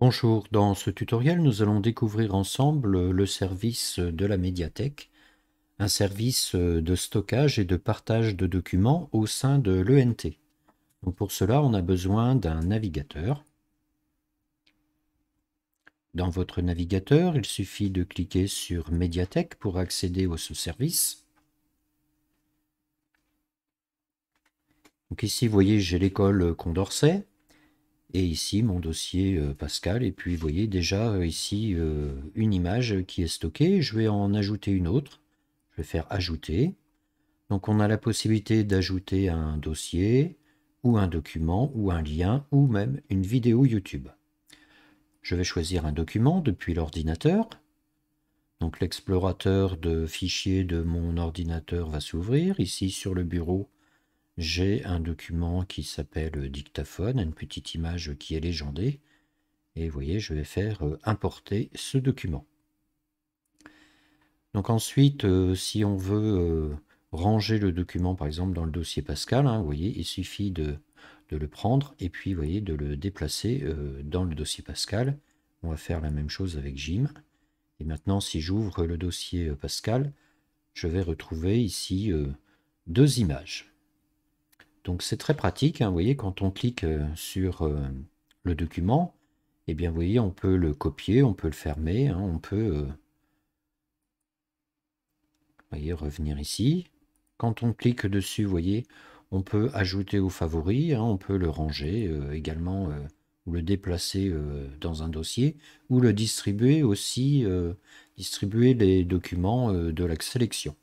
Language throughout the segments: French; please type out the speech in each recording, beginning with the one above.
Bonjour, dans ce tutoriel nous allons découvrir ensemble le service de la médiathèque, un service de stockage et de partage de documents au sein de l'ENT. pour cela on a besoin d'un navigateur. Dans votre navigateur, il suffit de cliquer sur médiathèque pour accéder à ce service. Donc ici, vous voyez, j'ai l'école Condorcet. Et ici, mon dossier euh, Pascal. Et puis, vous voyez déjà euh, ici euh, une image qui est stockée. Je vais en ajouter une autre. Je vais faire ajouter. Donc, on a la possibilité d'ajouter un dossier ou un document ou un lien ou même une vidéo YouTube. Je vais choisir un document depuis l'ordinateur. Donc l'explorateur de fichiers de mon ordinateur va s'ouvrir. Ici sur le bureau, j'ai un document qui s'appelle dictaphone, une petite image qui est légendée. Et vous voyez, je vais faire euh, importer ce document. Donc ensuite, euh, si on veut euh, ranger le document, par exemple, dans le dossier Pascal, hein, vous voyez, il suffit de, le prendre et puis, voyez, de le déplacer dans le dossier Pascal. On va faire la même chose avec Jim. Et maintenant, si j'ouvre le dossier Pascal, je vais retrouver ici deux images. Donc c'est très pratique, hein. vous voyez, quand on clique euh, sur euh, le document, eh bien vous voyez, on peut le copier, on peut le fermer, hein. on peut euh, revenir ici. Quand on clique dessus, vous voyez, on peut ajouter aux favoris, hein. on peut le ranger également, ou le déplacer dans un dossier, ou le distribuer aussi, distribuer les documents de la sélection.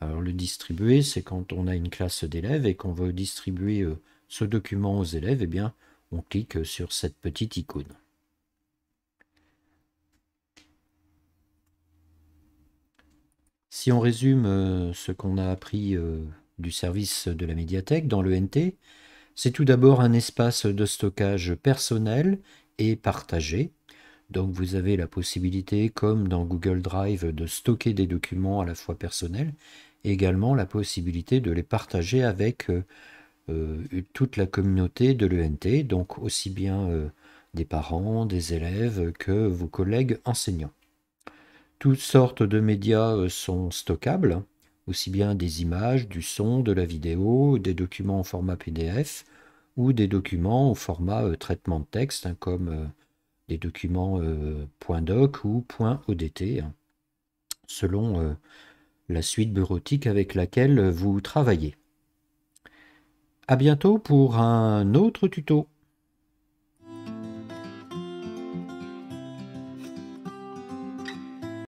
Alors le distribuer, c'est quand on a une classe d'élèves et qu'on veut distribuer euh, ce document aux élèves, eh bien, on clique euh, sur cette petite icône. Si on résume euh, ce qu'on a appris du service de la médiathèque dans le NT, c'est tout d'abord un espace de stockage personnel et partagé. Donc vous avez la possibilité, comme dans Google Drive, de stocker des documents à la fois personnels également la possibilité de les partager avec euh, euh, toute la communauté de l'ENT, donc aussi bien euh, des parents, des élèves que vos collègues enseignants. Toutes sortes de médias sont stockables, aussi bien des images, du son, de la vidéo, des documents en format PDF ou des documents au format traitement de texte, hein, comme des documents .doc ou .odt, hein, selon la suite bureautique avec laquelle vous travaillez. A bientôt pour un autre tuto.